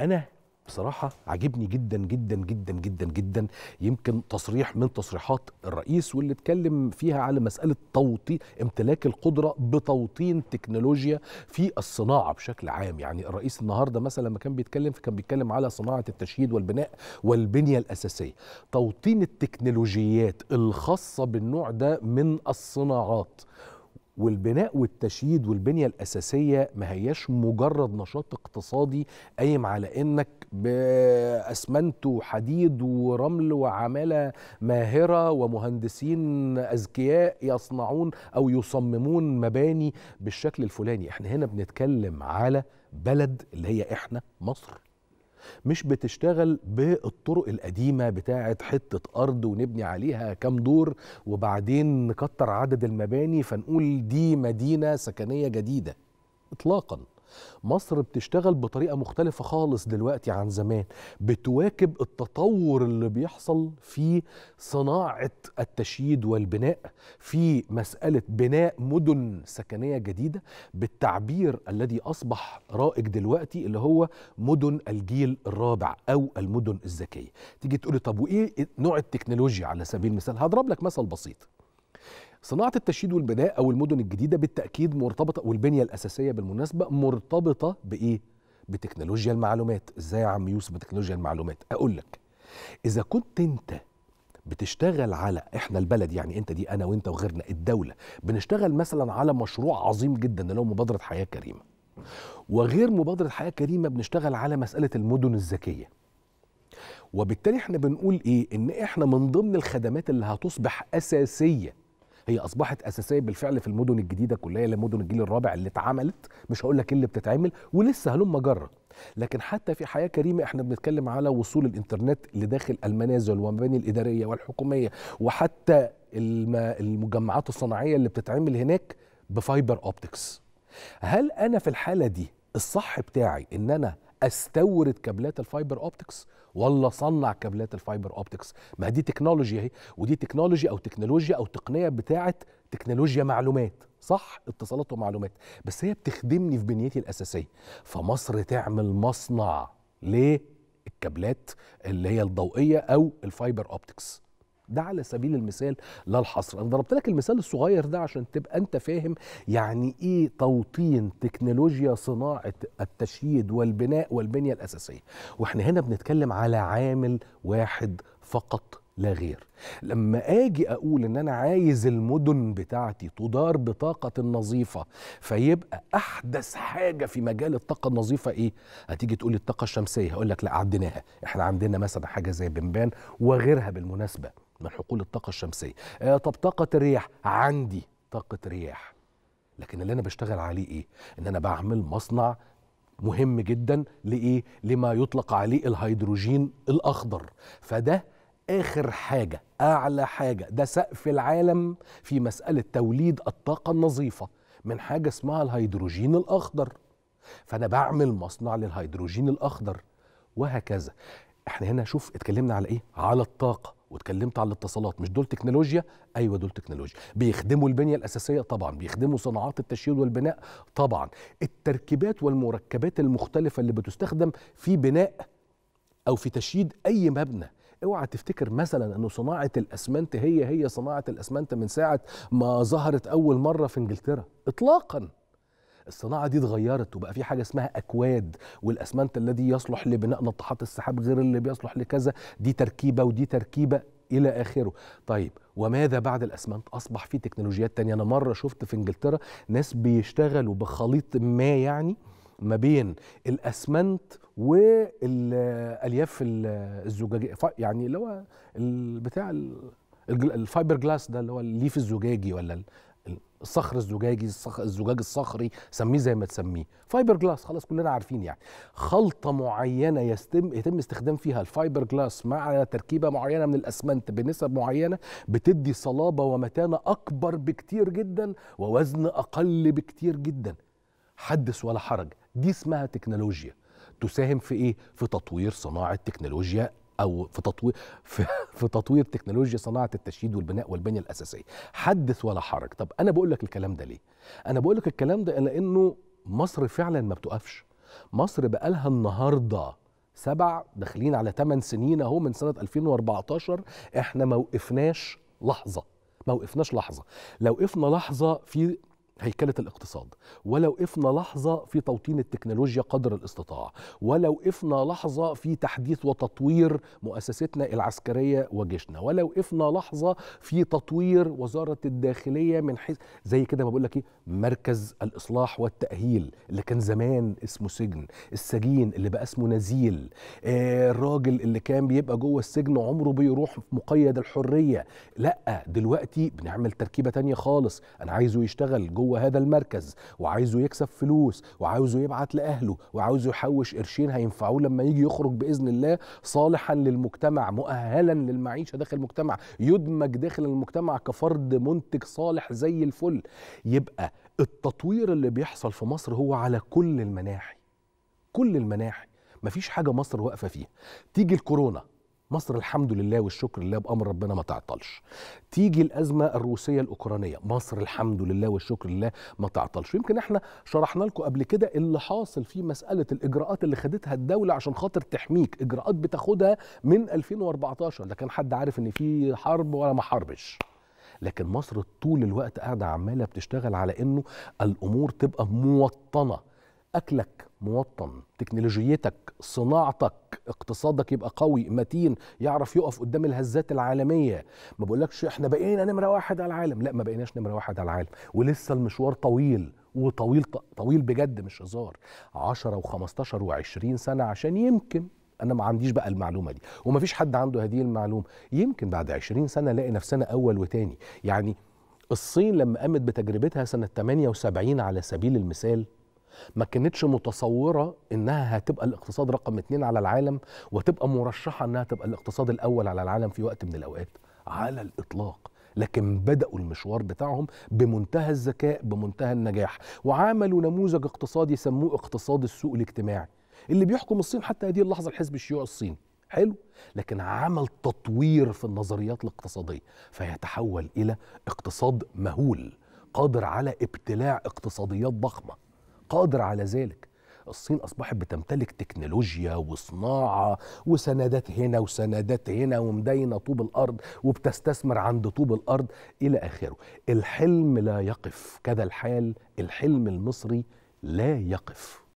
انا بصراحة عجبني جدا جدا جدا جدا جدا يمكن تصريح من تصريحات الرئيس واللي اتكلم فيها على مسألة توطين امتلاك القدرة بتوطين تكنولوجيا في الصناعة بشكل عام يعني الرئيس النهاردة مثلا لما كان بيتكلم كان بيتكلم على صناعة التشييد والبناء والبنية الأساسية توطين التكنولوجيات الخاصة بالنوع ده من الصناعات والبناء والتشييد والبنية الأساسية ما هياش مجرد نشاط اقتصادي قايم على إنك بأسمنت وحديد ورمل وعمالة ماهرة ومهندسين أذكياء يصنعون أو يصممون مباني بالشكل الفلاني احنا هنا بنتكلم على بلد اللي هي احنا مصر مش بتشتغل بالطرق القديمه بتاعه حته ارض ونبني عليها كام دور وبعدين نكتر عدد المباني فنقول دي مدينه سكنيه جديده اطلاقا مصر بتشتغل بطريقه مختلفه خالص دلوقتي عن زمان بتواكب التطور اللي بيحصل في صناعه التشييد والبناء في مساله بناء مدن سكنيه جديده بالتعبير الذي اصبح رائج دلوقتي اللي هو مدن الجيل الرابع او المدن الذكيه تيجي تقولي طب وايه نوع التكنولوجيا على سبيل المثال هضرب لك مثل بسيط صناعة التشييد والبناء أو المدن الجديدة بالتأكيد مرتبطة والبنية الأساسية بالمناسبة مرتبطة بإيه؟ بتكنولوجيا المعلومات، إزاي يا عم يوسف بتكنولوجيا المعلومات؟ أقول لك إذا كنت أنت بتشتغل على احنا البلد يعني انت دي انا وانت وغيرنا الدوله بنشتغل مثلا على مشروع عظيم جدا اللي هو مبادره حياه كريمه وغير مبادره حياه كريمه بنشتغل على مساله المدن الذكيه وبالتالي احنا بنقول ايه ان احنا من ضمن الخدمات اللي هتصبح اساسيه هي اصبحت اساسيه بالفعل في المدن الجديده كلها اللي مدن الجيل الرابع اللي اتعملت مش هقول لك إيه اللي بتتعمل ولسه هلم جره لكن حتى في حياه كريمه احنا بنتكلم على وصول الانترنت لداخل المنازل والمباني الاداريه والحكوميه وحتى المجمعات الصناعيه اللي بتتعمل هناك بفايبر اوبتكس هل انا في الحاله دي الصح بتاعي ان انا استورد كابلات الفايبر اوبتكس ولا صنع كابلات الفايبر اوبتكس ما دي تكنولوجيا اهي ودي تكنولوجيا او تكنولوجيا او تقنيه بتاعه تكنولوجيا معلومات صح اتصالات ومعلومات بس هي بتخدمني في بنيتي الاساسيه فمصر تعمل مصنع ليه الكابلات اللي هي الضوئيه او الفايبر اوبتكس ده على سبيل المثال لا الحصر انا ضربت لك المثال الصغير ده عشان تبقى انت فاهم يعني ايه توطين تكنولوجيا صناعه التشييد والبناء والبنيه الاساسيه واحنا هنا بنتكلم على عامل واحد فقط لا غير لما اجي اقول ان انا عايز المدن بتاعتي تدار بطاقه نظيفه فيبقى احدث حاجه في مجال الطاقه النظيفه ايه هتيجي تقول الطاقه الشمسيه هقول لك لا عديناها احنا عندنا مثلا حاجه زي بنبان وغيرها بالمناسبه من حقول الطاقة الشمسية آه طب طاقة الرياح عندي طاقة رياح لكن اللي أنا بشتغل عليه إيه؟ إن أنا بعمل مصنع مهم جدا لإيه؟ لما يطلق عليه الهيدروجين الأخضر فده آخر حاجة أعلى حاجة ده سقف العالم في مسألة توليد الطاقة النظيفة من حاجة اسمها الهيدروجين الأخضر فأنا بعمل مصنع للهيدروجين الأخضر وهكذا احنا هنا شوف اتكلمنا على ايه على الطاقه واتكلمت على الاتصالات مش دول تكنولوجيا ايوه دول تكنولوجيا بيخدموا البنيه الاساسيه طبعا بيخدموا صناعات التشييد والبناء طبعا التركيبات والمركبات المختلفه اللي بتستخدم في بناء او في تشييد اي مبنى اوعى تفتكر مثلا ان صناعه الاسمنت هي هي صناعه الاسمنت من ساعه ما ظهرت اول مره في انجلترا اطلاقا الصناعه دي اتغيرت وبقى في حاجه اسمها اكواد والاسمنت الذي يصلح لبناء نطحات السحاب غير اللي بيصلح لكذا دي تركيبه ودي تركيبه الى اخره طيب وماذا بعد الاسمنت اصبح في تكنولوجيات تانية انا مره شفت في انجلترا ناس بيشتغلوا بخليط ما يعني ما بين الاسمنت والالياف الزجاجيه يعني اللي هو البتاع الفايبر جلاس ده اللي هو الليف الزجاجي ولا الصخر الزجاجي الصخ... الزجاج الصخري سميه زي ما تسميه فايبر جلاس خلاص كلنا عارفين يعني خلطه معينه يتم يتم استخدام فيها الفايبر جلاس مع تركيبه معينه من الاسمنت بنسب معينه بتدي صلابه ومتانه اكبر بكتير جدا ووزن اقل بكتير جدا حدث ولا حرج دي اسمها تكنولوجيا تساهم في ايه في تطوير صناعه تكنولوجيا او في تطوير في, في تطوير تكنولوجيا صناعه التشييد والبناء والبنيه الاساسيه حدث ولا حرج طب انا بقول لك الكلام ده ليه انا بقول لك الكلام ده لانه مصر فعلا ما بتقفش مصر بقالها النهارده سبع داخلين على ثمان سنين اهو من سنه 2014 احنا ما وقفناش لحظه ما وقفناش لحظه لو وقفنا لحظه في هيكلة الاقتصاد ولو وقفنا لحظة في توطين التكنولوجيا قدر الاستطاع ولو وقفنا لحظة في تحديث وتطوير مؤسستنا العسكرية وجيشنا ولو وقفنا لحظة في تطوير وزارة الداخلية من حيث زي كده ما بقول لك إيه، مركز الإصلاح والتأهيل اللي كان زمان اسمه سجن السجين اللي بقى اسمه نزيل آه، الراجل اللي كان بيبقى جوه السجن عمره بيروح مقيد الحرية لا دلوقتي بنعمل تركيبة تانية خالص أنا عايزه يشتغل جوه هو هذا المركز وعايزه يكسب فلوس وعايزه يبعت لاهله وعايزه يحوش قرشين هينفعوه لما يجي يخرج باذن الله صالحا للمجتمع مؤهلا للمعيشه داخل المجتمع يدمج داخل المجتمع كفرد منتج صالح زي الفل يبقى التطوير اللي بيحصل في مصر هو على كل المناحي كل المناحي مفيش حاجه مصر واقفه فيها تيجي الكورونا مصر الحمد لله والشكر لله بامر ربنا ما تعطلش تيجي الازمه الروسيه الاوكرانيه مصر الحمد لله والشكر لله ما تعطلش يمكن احنا شرحنا لكم قبل كده اللي حاصل في مساله الاجراءات اللي خدتها الدوله عشان خاطر تحميك اجراءات بتاخدها من 2014 ده كان حد عارف ان في حرب ولا ما حربش لكن مصر طول الوقت قاعده عماله بتشتغل على انه الامور تبقى موطنه اكلك موطن تكنولوجيتك صناعتك اقتصادك يبقى قوي متين يعرف يقف قدام الهزات العالميه ما بقولكش احنا بقينا نمره واحد على العالم لا ما بقيناش نمره واحد على العالم ولسه المشوار طويل وطويل طويل بجد مش هزار 10 و15 و20 سنه عشان يمكن انا ما عنديش بقى المعلومه دي ومفيش حد عنده هذه المعلومه يمكن بعد 20 سنه الاقي نفسنا اول وتاني يعني الصين لما قامت بتجربتها سنه 78 على سبيل المثال ما كانتش متصوره انها هتبقى الاقتصاد رقم اتنين على العالم وتبقى مرشحه انها تبقى الاقتصاد الاول على العالم في وقت من الاوقات على الاطلاق لكن بدأوا المشوار بتاعهم بمنتهى الذكاء بمنتهى النجاح وعملوا نموذج اقتصادي سموه اقتصاد السوق الاجتماعي اللي بيحكم الصين حتى هذه اللحظة الحزب الشيوعي الصيني حلو لكن عمل تطوير في النظريات الاقتصادية فيتحول إلى اقتصاد مهول قادر على ابتلاع اقتصاديات ضخمه قادر على ذلك الصين اصبحت بتمتلك تكنولوجيا وصناعه وسندات هنا وسندات هنا ومدينه طوب الارض وبتستثمر عند طوب الارض الى اخره. الحلم لا يقف كذا الحال الحلم المصري لا يقف.